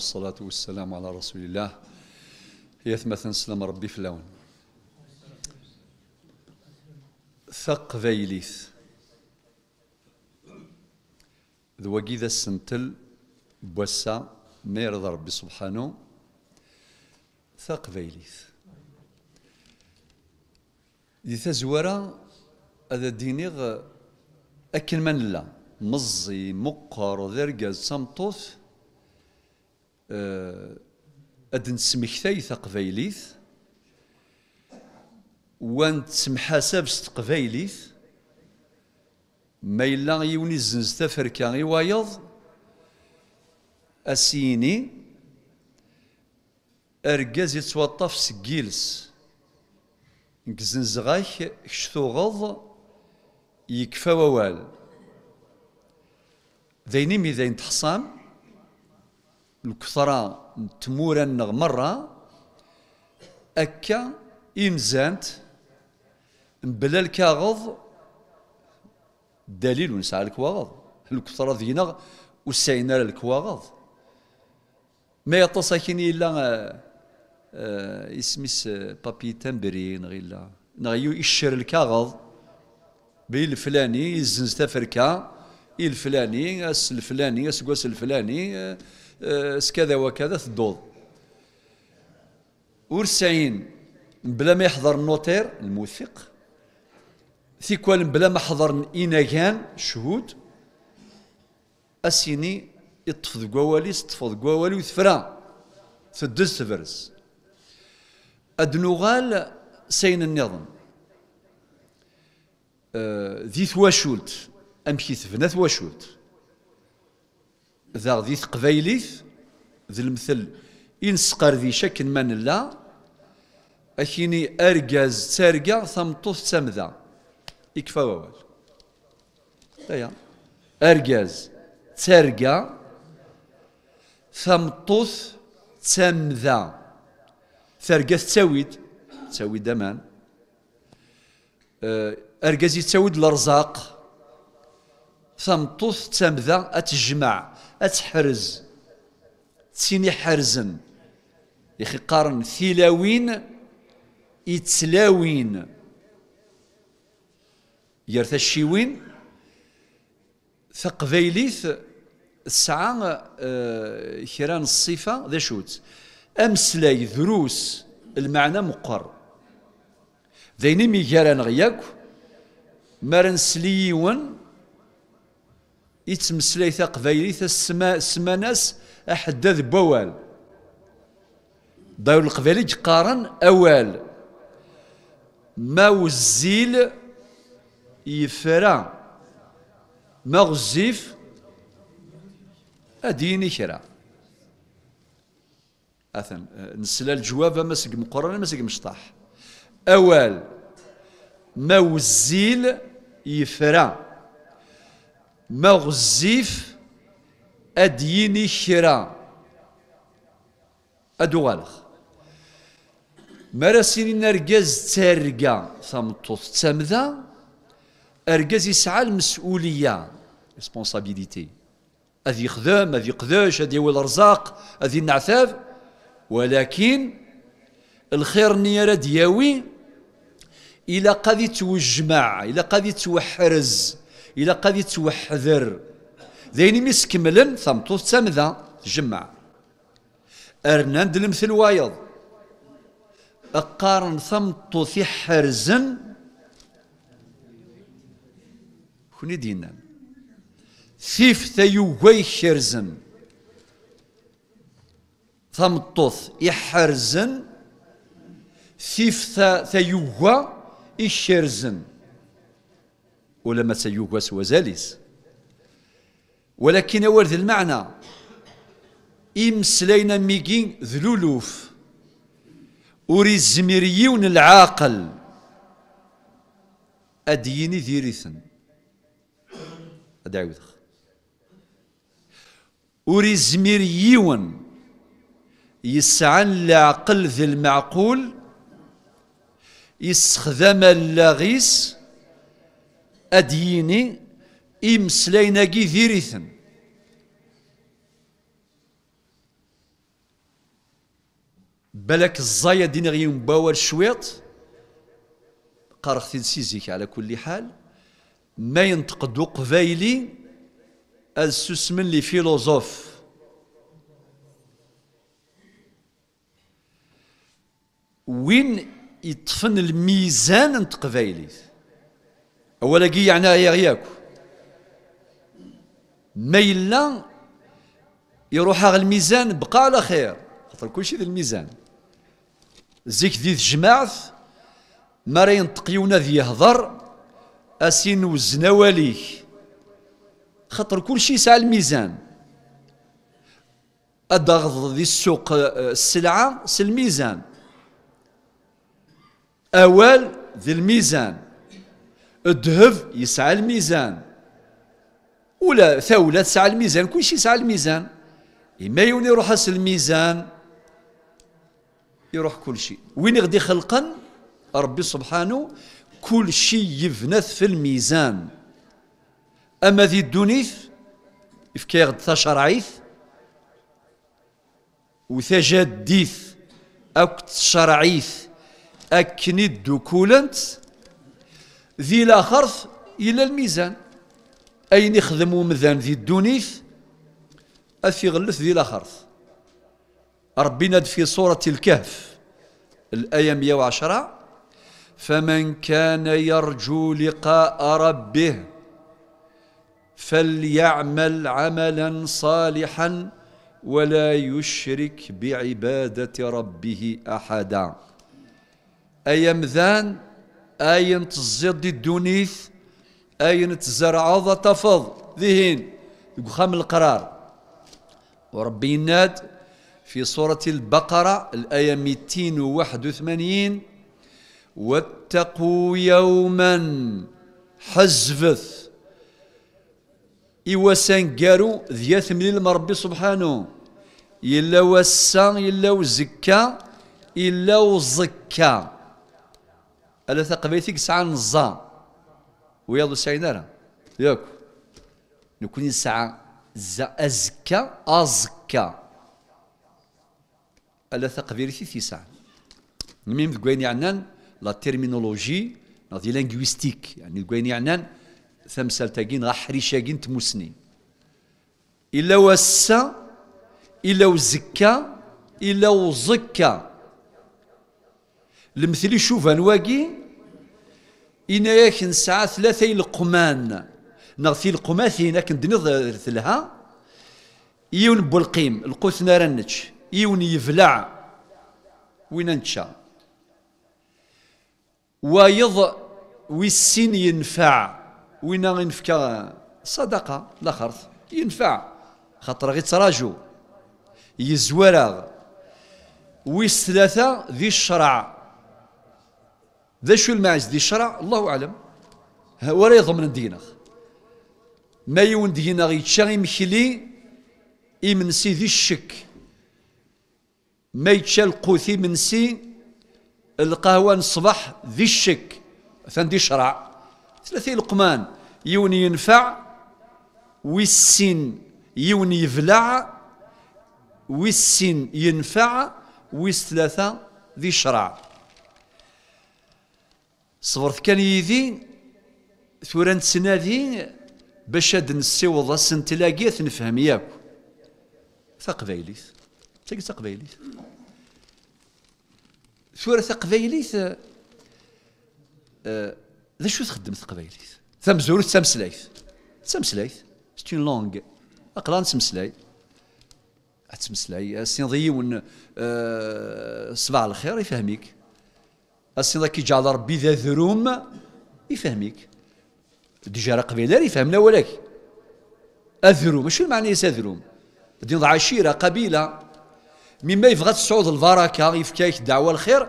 والصلاة والسلام على رسول الله يثمث نسلم ربي اللون ثق ذيليث ذو ذا السنتل بوسا ما ربي سبحانه ثق ذيليث دي تزورا هذا دينيغ أكل من لا مزي مقر ذرقز سمطوث أه، أد نسمكتاي تقبايليت ونتمحاسب س تقبايليت ما إلا يوني الزنز تفركا غوايض أسيني أرجاز يتوطف سجيلس نك زنزغاك غض يكفى ووال ذيني مي ذين تحصام الكثرة تمورا مرة أكا إمزانت بلا الكاغض دليل نسعى الكواغض الكثرة دينا وسعينا الكواغض ما يتصاكيني إلا اسمس آه، آه، آه، بابي تمبري نغيلا نغيو يشر الكاغض بالفلاني الزنز تفركا الفلاني اس الفلاني اس الفلاني, الفلاني آه، سكذا وكذا تدوض ور ساين بلا ما يحضر النوتير الموثق ثيكوال بلا ما حضر إناغان شهود أسيني يطفض قوالي قواليس طف ذو قوالي وثفرا تدز تفرس أدنوغال سين النظام آه، ذي ثواشولت أمشي ثفنا ثواشولت ذا ذي تقبيليت ذي المثل إن سقر ذي شكل من لا أكيني أرجز تارجا ثمطوث تمذا يكفى ووال أيا أرجز تارجا ثمطوث تمذا تارجا تسويد تسويد أمان أرجز أه، يتسويد الأرزاق تمطوط تمذا أتجمع أتحرز تيني حرزن يخي قارن ثيلاوين يتلاوين يرثا الشيوين ثقفيليث الساعة خيران الصفة ذا شوت أمسلي ذروس المعنى مقر ذيني ميجران غياك مارن سليون يتمسلي تaqbaylit السما ناس n بوال ضيو القبالي قارن أوال ما وزيل يفرا ما غزيف أديني كرا أثن نسلا الجواب سق مقرن سق مشطاح أوال ما وزيل يفرا ما غزيف أديني كرا أدوالخ غالخ مراسيني نرجز ترقى ثمطوط تمذا أرجز يسعى المسؤولية ريسبونسابيليتي أذي خدام أذي قداش أذي ولا رزاق أذي النعثاف ولكن الخير نيرة دياوي إلى قد توجمع إلى قد توحرز الى قد يتوحذر ذين مسكملن ثمطوث تمطوط جمع ارناند أرنان المثل وايض أقارن ثمطوث يحرزن كوني دينا ثيف ثيوي حرزن ثمطوث يحرزن ثيف ثيوي يشرزن ولا ما سيوكاس وزاليس ولكن ورد المعنى إمسلينا ميجين ذلولوف وريزميريون العاقل أديني ذيريثن أدعي وذخ وريزميريون يسعى يسعن العقل ذي المعقول يستخدم اللاغيس أديني yini imeslayen-agi diri-ten بالك الزايا دين غي باور شويت قرخ سيزيك على كل حال ما ينتقدو قبايلي السوسمن لي فيلوزوف وين يطفن الميزان نت قبايليت أولا يعنى غياك ما إلا يروح على الميزان بقى على خير خاطر كلشي ذي الميزان زيك ذي الجماعة ما راه ينطق يونا ذي يهضر أسين وزناواليه خاطر كلشي يسعى الميزان الضغط ذي السوق آه، السلعة سي الميزان أول ذي الميزان الذهب يسعى الميزان ولا ثولة تسعى الميزان كلشي يسعى الميزان إما يوني يروح الميزان يروح كل شيء وين غادي خلقا ربي سبحانه كل شيء يفنث في الميزان أما ذي الدنيف الدنيث يفكيغد تشرعيث وثجديث أكت تشرعيث أكني الدكولنت ذي لا خرص إلى الميزان أين يخدموا مذان ذي الدونيث أثي غلث ذي لا خرص ربنا في سورة الكهف الآية 110 فمن كان يرجو لقاء ربه فليعمل عملا صالحا ولا يشرك بعبادة ربه أحدا ذان آية أين تزيد دي الدونيث أين تزرعض تفض ذهين يقخم القرار وربي يناد في سورة البقرة الآية 281 واتقوا يوما حزفث إوا سانكارو ذياثم للمربي سبحانه إلا وسان إلا وزكا إلا وزكا على ثقبيتك ساعة نزا ويلا سعينارا ياك نكون الساعة أزكى أزكى على في ساعه ميم دقوين يعنان لا تيرمينولوجي دي لانغويستيك يعني دقوين يعنان ثمسال تاكين غا حريشاكين تموسني إلا وسا إلا وزكا إلا وزكا المثلي شوف أنواقي إنا يكن ساعة ثلاثة القمان نغثي القماثي هنا كندني لها يون بولقيم القوس نارا يون يفلع وين نتشا ويض ويسين ينفع وين ينفكا صدقة لاخر ينفع خاطر غي تراجو يزوراغ ويس ثلاثة ذي الشرع ذا شو الماعز دي الشرع الله أعلم ولا يضمن الدين ما يون دينا غيتشاغي مخلي يمنسي ذي الشك ما يتشا القوثي منسي القهوة الصباح ذي الشك دي شرع ثلاثي لقمان يون ينفع ويسين يون يبلع ويسين ينفع ويس ثلاثة ذي شرع صبرت كان يدي ثورة نتسنادي باش هاد نسيوض السنتلاقية نفهم ياك تقبايليت تلاقي تقبايليت ثورة تقبايليت ذا شو تخدم تقبايليت تمزورت ثم تمسلايت سيت اون لونغ اقلا نتمسلاي تمسلاي سين ضيون صباح الخير يفهميك الصيده كي جعل ربي ذا ذروم يفهميك ديجا راه قبيله يفهمنا ولك اذروم شنو معنى يا بدي نضع عشيره قبيله مما يبغى تصعود البركه يفكاك دعوه الخير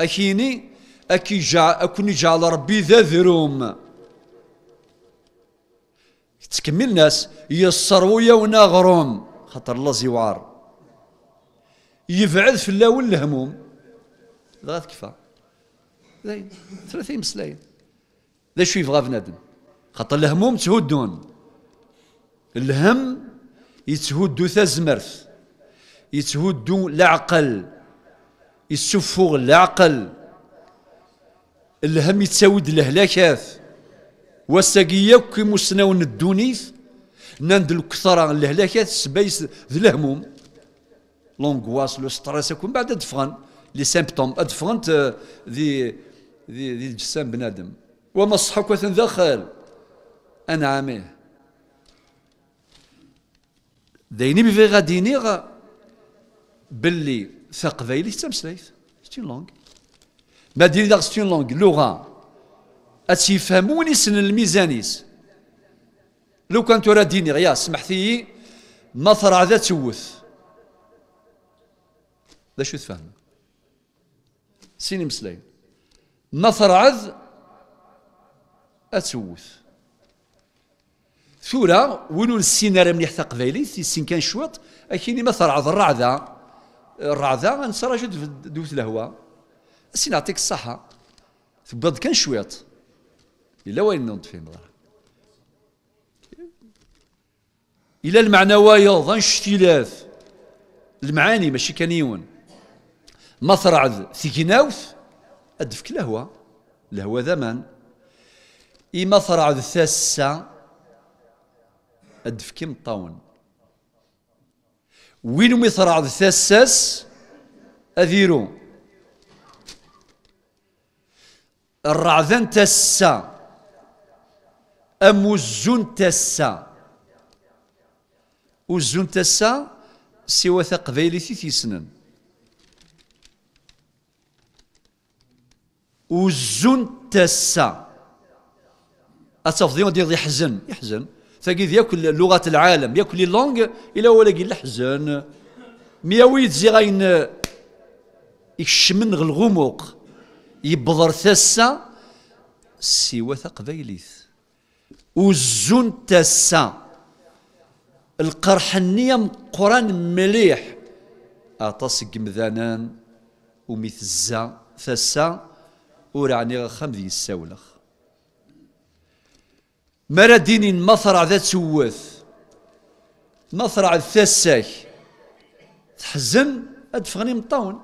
اكيني اكي جا اكوني جعل ربي ذا ذروم تكمل الناس يسروا يونا غروم خاطر الله زوار يبعد في الاول الهموم غاتكفى زين ثلاثة يمسلين ذا شو يبغى بنادم خاطر الهموم تهدون الهم يتهدو تزمرث يتهدو العقل يسفوغ العقل الهم يتساود الهلاكات وساقيا كي مسناون الدونيث ناند الكثرة الهلاكات سبايس الهموم لونغواس لو ستريس يكون بعد ادفغن لي سيمبتوم ادفغنت آه، ذي ذي, ذي الجسام بنادم ومسحك وتندخل أنعامه ديني بفي غادي غا باللي ثقبايلي سليف ستين لونغ ما ديني داغ ستين لونغ لغة أتيفهموني سن الميزانيس لو كان تورا ديني غيا سمحتي ما ثرع ذا توث ذا شو تفهم سيني مسلاين نصر عز اتسوث ثورة وينو السيناريو مليح تاع سي السين كان شوط اكيني مثلا عض الرعدة الرعدة نسراجد دوت الهواء السين نعطيك الصحة تبض كان شويط إلا وين نطفي نظرة إلا المعنى وايض انشتلاف المعاني ماشي كان يون مصرعذ سيكيناوث أدفك لهوة لهوة ذمان إما ثرع ثاسة أدفك مطاون وين مي ثرع ثاسس أذيرو الرعذان تسا أم الزون تسا وزون تسا سوى ثقبيلي في سنن وزون تاسا اتفضي يحزن يحزن ثاقيد ياكل لغه العالم ياكل لي لونغ الى هو لاقي الحزن مياويد زي غاين يكشمن غلغموق يبضر سي سوى تقبيليث وزون تاسا القرح النية قران مليح أطاس قمذانان ومثزا فسا ورعني غخم ذي السولخ مرا ديني المثرع ذات سواث المثرع الثاساك تحزن ادفغني مطاون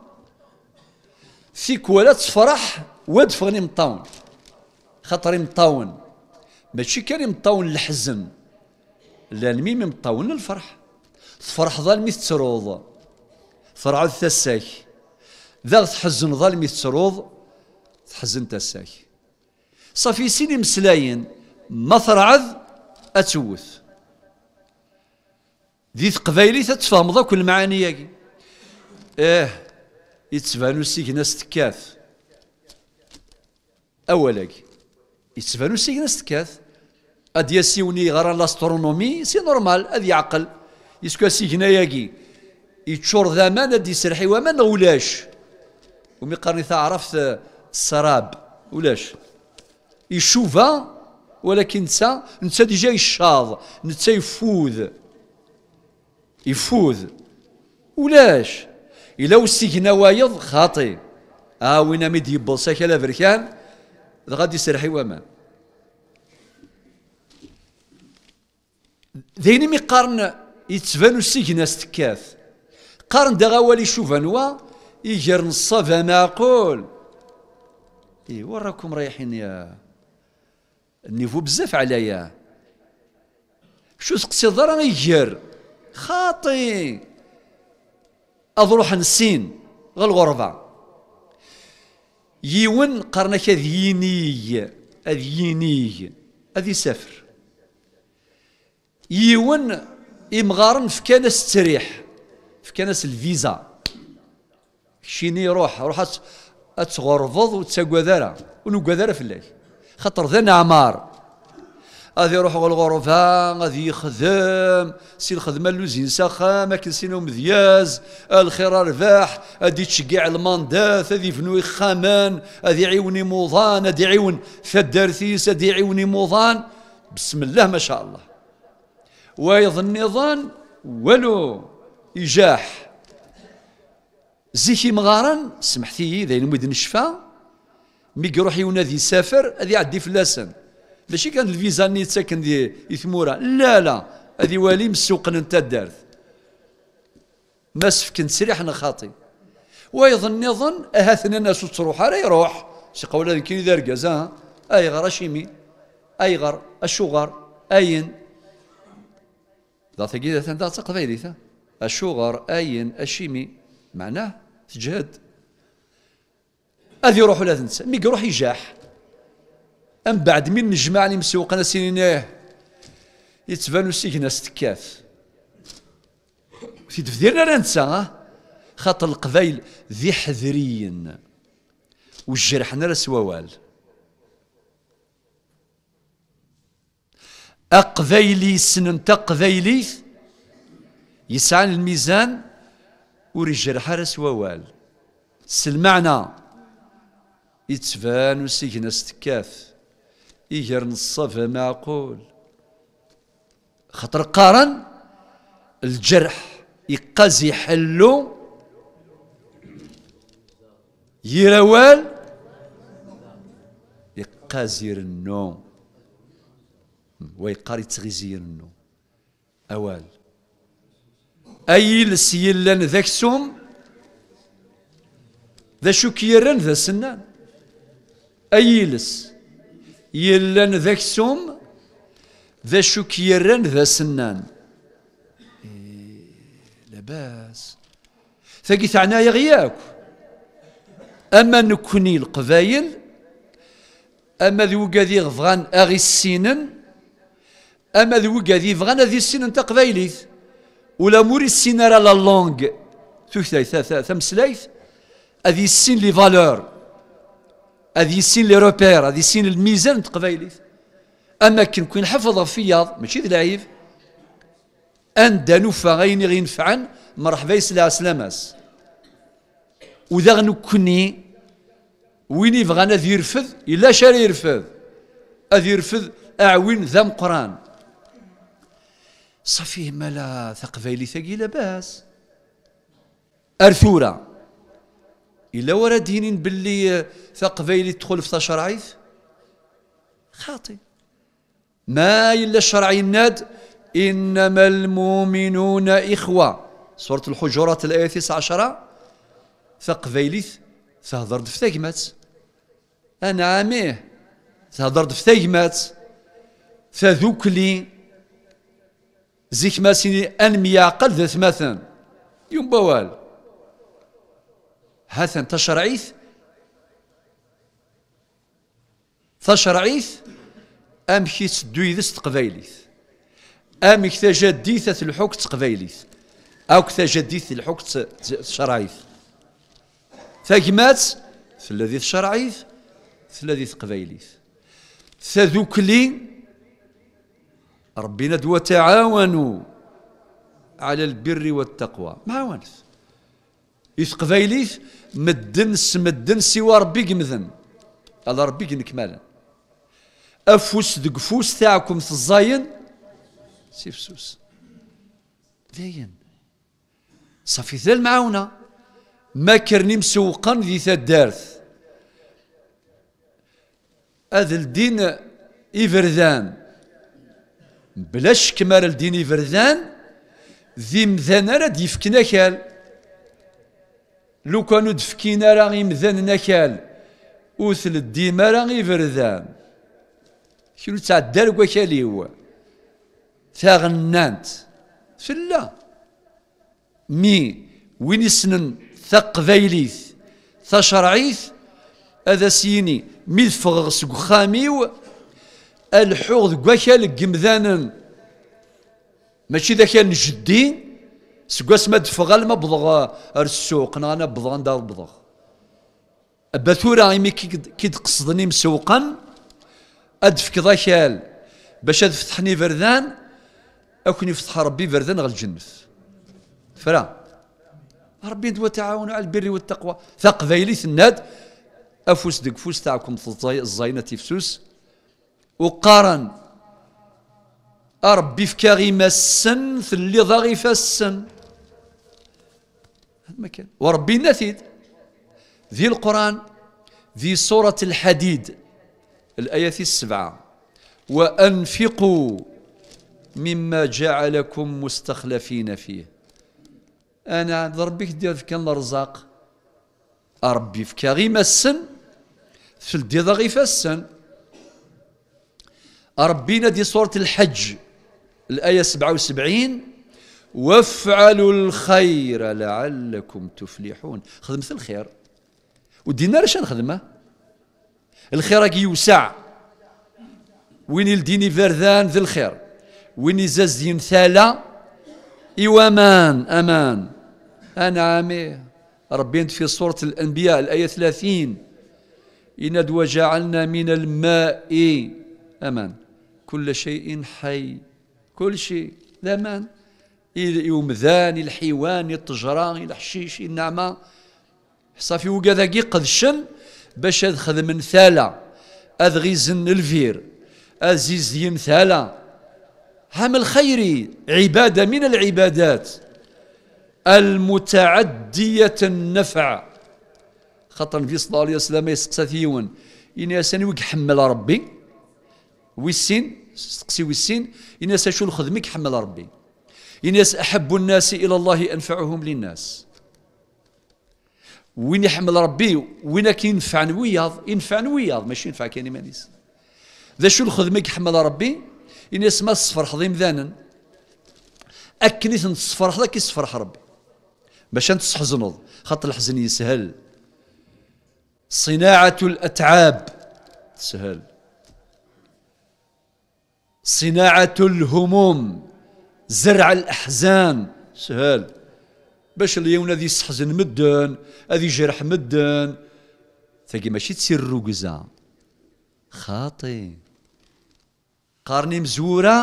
فيك ولا تفرح وادفغني مطاون خاطري مطاون ماشي كان مطاون الحزن لا الميم مطاون الفرح تفرح ظالمي تسروض فرع الثساك ذا تحزن ظالمي تسروض تحزن تاساك صافي سيني مسلاين ما ترعد اتوث دي قبايلي تتفهم ذاك المعاني ياكي اه سيك ناس تكاث يتفانو سيك ناس تكاث ادي سيوني غرا لاسترونومي سي نورمال ادي عقل يسكو سيكنا ياكي يتشور ذامان اد سرحي ومان ولاش ومي قرني عرفت سراب ولاش يشوفها ولكن نتا نتا ديجا يشاض نتا يفوذ يفوذ ولاش الا وسيكنا وايض خاطي ها آه، وين ميد يبل على بركان غادي يسرحي وامان ذين مي قارن يتبانو السجن ستكاث قارن دغا والي شوف انوا يجر نصافا معقول اي وراكم رايحين يا النيفو بزاف عليا شو سقسي الضرر يجر خاطي اضروح نسين غالغربة يون قرنك اذيني اذيني اذي سافر يون امغارن في كنس تريح في كنس الفيزا شيني روح روح اتغرفض وتسقوذ ارا ونقوذ ارا فلاك خاطر ذا نعمار هذه يروح الغرفة هذه يخدم سي الخدمة اللوزين سخا ما كنسينو مذياز الخير رفاح هذه تشقع المانداث هذه فنوي خامان هذه عيوني موضان هذه عيون فدارثيس هذه عيوني موضان بسم الله ما شاء الله ويظن نظام ولو يجاح زيكي مغارا سمحتي ذاين مود نشفى مي يروح ينادي يسافر هذه يعدي فلاسن ماشي كان الفيزا اللي تسكن دي يثمورا لا لا هذه والي السوق انت دارت ما سفكن سريح انا خاطي ويظن يظن اهاثنا ناس تروح راه يروح شي قول هذا كي دار كازا ها اي غر اشيمي اي غر الشغر اين ذا ثقيلة ذا تقبيلي الشغر اين اشيمي معناه تجهد هذه يروح ولا تنسى مي يروح يجاح أم بعد من نجمع لي مسوقنا سنيناه يتبانو سيكنا ستكاف في تفديرنا لا ننسى ها خاطر القبايل ذي حذريين وجرحنا راه سواوال أقبايلي سننت قذيلي يسعى الميزان ورجل حرس ووال سلمعنا يتفان وسيكنا ستكاف يجر نصفه معقول خطر قارن الجرح يقازي حلو يروال يقازي النوم ويقاري يتغيزير النوم أوال أيلس يلان ذاكسوم ذا شكيران ذا سنان أيلس يلان ذا كسوم ذا شكيران ذا سنان لباس إيه، لاباس ثقي عنايا غياك أما نكوني القبايل أما ذي قذي غفغان أغي السينن أما ذي قذي غفغان أذي السينن تقبيليث ولا مور يسين راه لا لونغ ثلاثة تمسلايت هذه السين لي فالور هذه السين لي روبير هذه السين الميزان تقبايليت اما كن كون حفظها فياض ماشي ذي لعيب ان دانوفا غيني غينفعن مرحبا يسلا سلاماس وذا غنوكني ويني فغانا ذي يرفض الا شاري يرفض اذ يرفض اعوين ذا قران صافي مالا ثقفيلي ثقي لاباس ارثوره الا ورا دينين باللي ثقفيلي تدخل في تشرعيث خاطئ ما الا الشرعي يناد انما المؤمنون اخوه سوره الحجرات الايه 19 ثقفيلي تهضر ثقمات انا عميه تهضر دفتاكمات لي زيك ما أن يعقل قلد مثلا يوم بوال هاثن تشرعيث تشرعيث ام أمك تدو يدس تقبيليث كي تجديث الحكم تقبيليث أو تجديث الحكم تشرعيث ثقمات في الذي تشرعيث في الذي تقبيليث ثذوكلي ربي ندوى تعاونوا على البر والتقوى ما عاونت إيش قبايليش مدنس مدنس سوى ربي قمذن على ربي نكمالا أفوس دقفوس تاعكم في الزاين سيفسوس زين صافي ذا المعاونة ما كرني مسوقا ذي ثا هذا الدين إفردان بلاش كمال الديني فردان ذي مذان راه ديفك كال لو كانوا دفكينا راه غي مذان كال وثل الديما راه غي تاع الدار تعدى هو وكاليو غنانت فلا مي وين يسنن ثقبايليث شرعيث هذا سيني مي تفغغ خاميو الحوض قشل قمذان ماشي ذاك جدي سقاس ما دفغ الما بضغ السوق انا بضغ دار بضغ باثورا يمي كي تقصدني مسوقا ادفك ضشال باش تفتحني فردان اكون يفتح ربي فردان غا الجنف فرا ربي دو تعاونوا على البر والتقوى ثق ذيلي ثناد افوس دك فوس تاعكم الزينه تفسوس وقارن أربي أه في كاغيما السن اللي ضاغي السن هذا المكان وربي نثيد ذي القرآن ذي سورة الحديد الآية السبعة وأنفقوا مما جعلكم مستخلفين فيه أنا ضربك ربي كدير كان الرزاق أربي أه في كاغيما السن في الديضا في السن ربينا دي سورة الحج الآية 77 وافعلوا الخير لعلكم تفلحون خدمت الخير ودينا علاش نخدمه الخير راك يوسع وين يلديني فردان ذي الخير وين يزاز يمثالا ايوامان امان انعامي ربي في سوره الانبياء الايه 30 إن وجعلنا من الماء أمان كل شيء حي كل شيء لا مان يومذان الحيوان الطجران الحشيش النعمة صافي وكذا شم باش أدخذ من ثالة أذغيزن الفير ازيز يمثالة هم الخير عبادة من العبادات المتعدية النفع خاطر في صلى الله عليه وسلم يسقسى ثيون إني أساني حمل ربي ويسين سقسي وسين إناس شو خدمك حمل ربي إناس أحب الناس إلى الله أنفعهم للناس وين يحمل ربي وين ينفع نوياض ينفع نوياض ماشي ينفع كان مانيس ذا شو ميك حمل ربي إناس ما صفر حظيم ذانا أكني تنصفر حظا كي صفرح ربي باش انت تحزنض خاطر الحزن يسهل صناعة الأتعاب سهل صناعة الهموم زرع الأحزان سهل باش اليوم هذه يستحزن مدن هذه جرح مدن تلاقي ماشي تسير الركزة خاطي قارني مزورة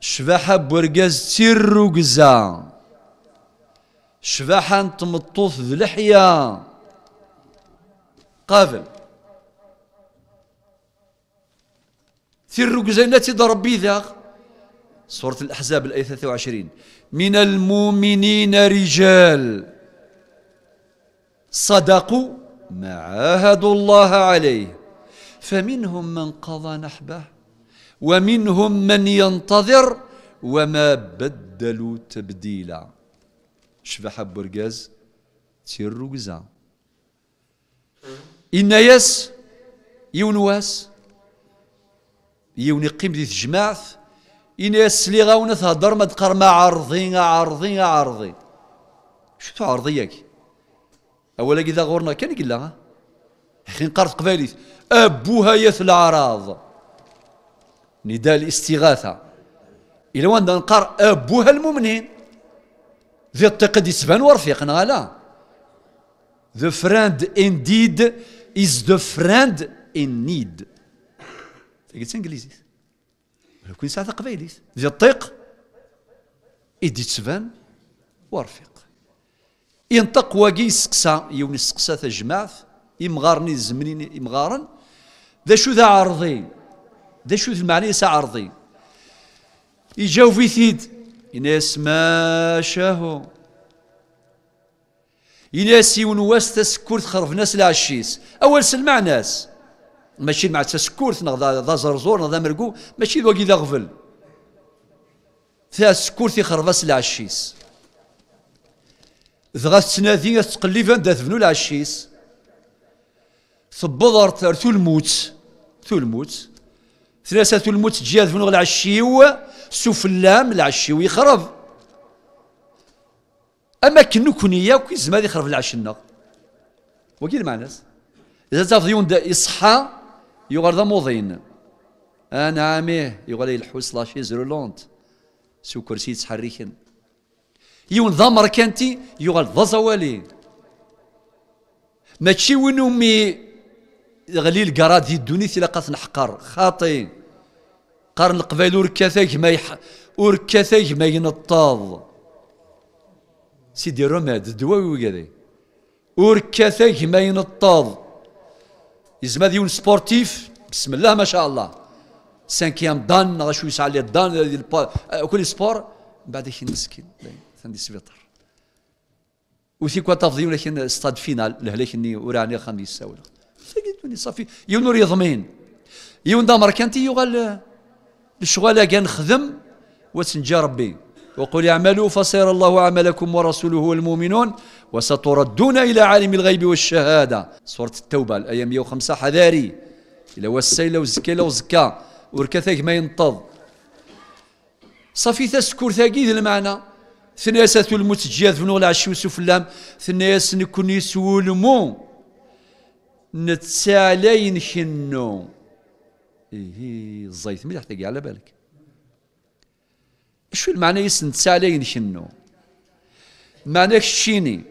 شفاحة بورقاز تسير الركزة شفاحة نتمطوط ذ لحية قافل الرجزينة تيضرب ذاق سورة الأحزاب الآية 23 من المؤمنين رجال صدقوا ما عاهدوا الله عليه فمنهم من قضى نحبه ومنهم من ينتظر وما بدلوا تبديلا شبح برقاز تيركزا إن يس يونواس يوني قيم دي تجمعت إني اللي غاونا تهضر ما تقر ما عارضين عارضين عارضين تو عارضي أولا كذا غورنا كان قلا حين قرت قباليت أبوها يث الأعراض نداء الاستغاثة إلا وان نقر أبوها المؤمنين ذي التقد يسبان ورفيقنا لا The friend indeed is the friend in need. تلقى انجليزي ولكن ساعه قبيلي ديال الطيق يدي تسفان ورفيق ينطق واقي سقسا يوم سقسا تجمعت يمغارني زمنين يمغارن ذا شو ذا عرضي ذا شو المعنى سا عرضي في ثيد يناس ما شاهو يناس يونواس تسكر تخرف ناس العشيس اول سلمع ناس ماشي مع سكورت نغدا زرزور ذا مرقو ماشي ذوقي ذا غفل ثا سكورت يخربس العشيس ذا تنادي فان دات ثبنو العشيس ثبضر ثو الموت ثو الموت ثلاثة الموت تجي ذبنو العشيو سفلام العشيو يخرب أما كنو كنية وكي زمان يخرب العشنا وكي المعنى إذا تفضيون يصحى يغرد ذا موضين أنا عميه لي الحوس لاشي زرولونت سو كرسي تحريكن يون ضمر كانتي يغر ذا زوالي ماشي وين امي غليل قراد دي الدوني إلا قاس نحقر خاطي قرن القبيل وركاثاك ما يح وركاثاك ما ينطاض سيدي رماد دواوي وكذا وركاثاك ما ينطاض يزما ديون سبورتيف بسم الله ما شاء الله سانكيام دان شو يسعى لي دان آه، كل سبور من بعد كي مسكين ثاني سبيطر وثي كوا تفضي ولكن ستاد فينال لهلاك اني وراني خان يساول صافي يون ور يضمين يون دامر كانتي يوغال الشغل كان خدم وتنجا ربي وقل اعملوا فسيرى الله عملكم ورسوله والمؤمنون وستردون إلى عالم الغيب والشهادة سورة التوبة الآية 105 حذاري إلى وسي لو زكي لو زكا وركثك ما ينتظ صافي تسكر ثاقيد المعنى ثنيسة المتجيات فنو العشي وسوف اللام ثنيسة نكوني سولمو نتسالين شنو إيه الزيت إيه، مليح تقي على بالك شو المعنى تسالين شنو معنى شيني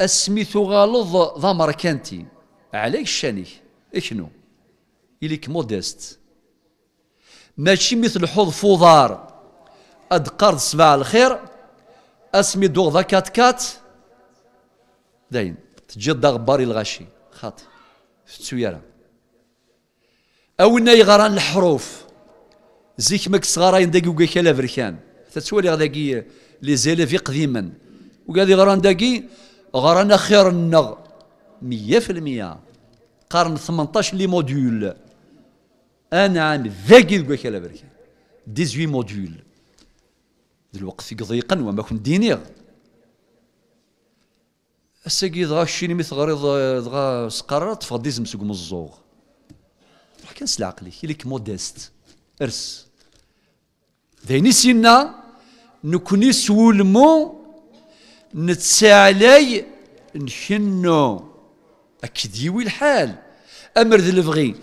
اسمي غالظ ضمر كانتي عليك شاني اشنو إليك مودست ماشي مثل حوض فوضار ادقر سبع الخير اسمي دوغ ذا كات كات داين تجد دا غباري الغاشي خاطي فتسويرة أو إنا يغران الحروف زيك ماك صغارين داكي وكا كالا بركان تتولي غداكي لي زيلافي قديما وقادي غران داكي غرانا خير النغ 100% قرن 18 لي موديول انا عام ذاكي وكا كالا بركان 18 موديول الوقت قضيقا وما كنت دينيغ الساقي دغا شيني مي غريض دغا سقرات فغديزم سوق مزوغ روح كان سلعقلي كي موديست إرث ذين سينا نكوني سولمو نتساعلاي نكنو أكيد يوي الحال أمر ذي الفغي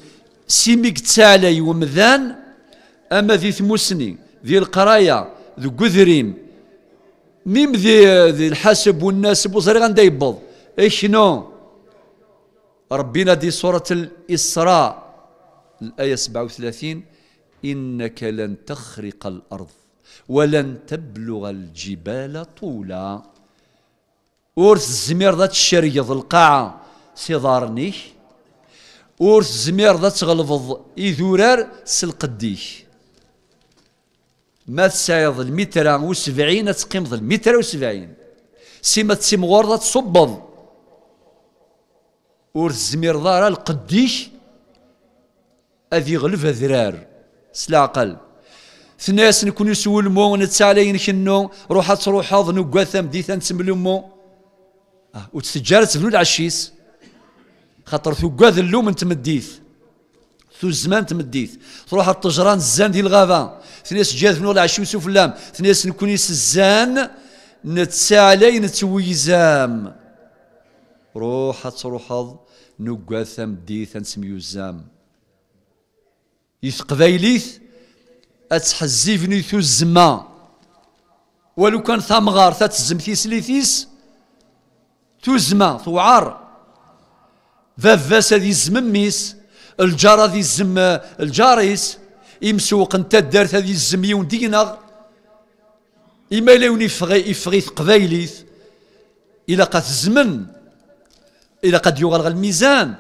سيميك تساعلي ومذان أما ذي ثموسني ذي القراية ذي قذريم ميم ذي, ذي الحاسب والناسب وصري غندا يبض إشنو ربنا دي سورة الإسراء الآية 37 إنك لن تخرق الأرض ولن تبلغ الجبال طولا ورث الزمير ذات الشريض القاعة سيضارني ورث الزمير ذات غلفظ إذورار سلقديه ما تسايض المترا وسبعين تقيم المترا وسبعين سيما تسيم ذات صبض ورث الزمير ذات القديه أذي غلف ذرار سلاقل ثناس نكونو مو نتسالين كنو روح تروحض نقاثم ديثا نسملمو آه. وتسجار تبنو العشيس خاطر ثقاذ اللوم نتمديث ثو الزمان تمديث تروح الطجران الزان ديال الغابة ثناس جات من العشي وسوف اللام ثناس نكوني الزان نتسالي نتويزام روح تروحض نقاثم ديثا نسميو الزام يثقبايليث اتحزيفني ثو الزما ولو كان ثات تتزم تيسليثيس ثو الزما ثوعر فافاس هذه الزمميس ميس الجار الزم الجاريس يمسوق انت الدارت هذه الزم يون دينغ إما لوني فغي إفغيث قبايليث إلا قد الزمن إلا قد يغلغ الميزان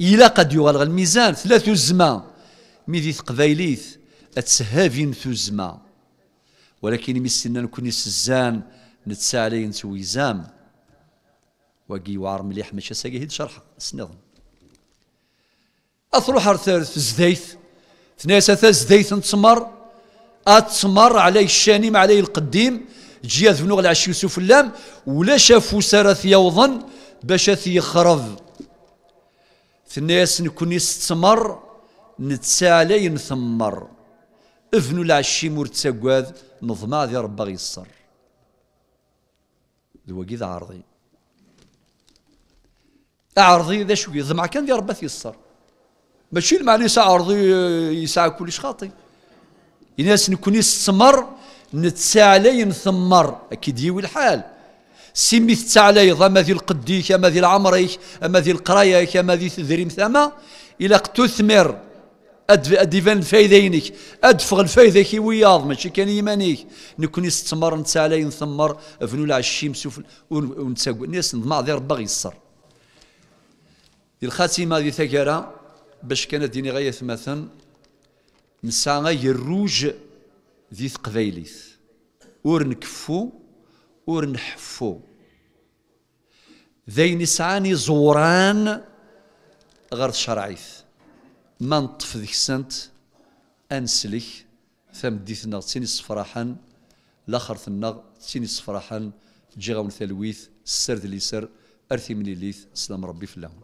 إلا قد يغلغ الميزان ثلاث الزمان مي ذي اتسهافين في الزما ولكن ميسنا نكون سزان نتسالي زام واقي وعر مليح ماشي ساقي هيد شرحة سنظم اثروح ثالث زديث ثنيسة زديث نتمر اتسمر علي الشانيم علي القديم جيا ذنوغ العش يوسف اللام ولا شافو سارث يوضن باش ثي خرب ثناس نكوني ستمر نتسالي نثمر افنو العشي مور تسقاد نظما ذي ربا غيصر ذو ذا عرضي اعرضي ذا شو ضمع كان ذي ربا تيصر ماشي المعنى يسعى عرضي يسعى كلش خاطي الناس نكون يستمر نتسالي نثمر اكيد يوي الحال سمي تسالي ضم ذي القديك اما ذي العمريك اما ذي القرايك اما ذي الذريم ثما الى قتثمر ادف ادفان الفايده ادفغ الفايده كي وياض ماشي كان يمانيك نكون يستمر نتسالي نثمر فنو العشيم سفل ونتساقو الناس نضمع ذي ربا غيصر الخاتمه ذي ثكرة باش كانت ديني غايه مثلا نسعى غير ذي ثقبايليث ور نكفو ور نحفو ذي نسعاني زوران غير شرعيث ما نطف ديك السنت أنسلك ثمديثنا تسيني صفراحا لاخر ثنا تسيني صفراحا جيغاون غاون ثلويث السرد لي سر أرثي من الليث سلام ربي في اللون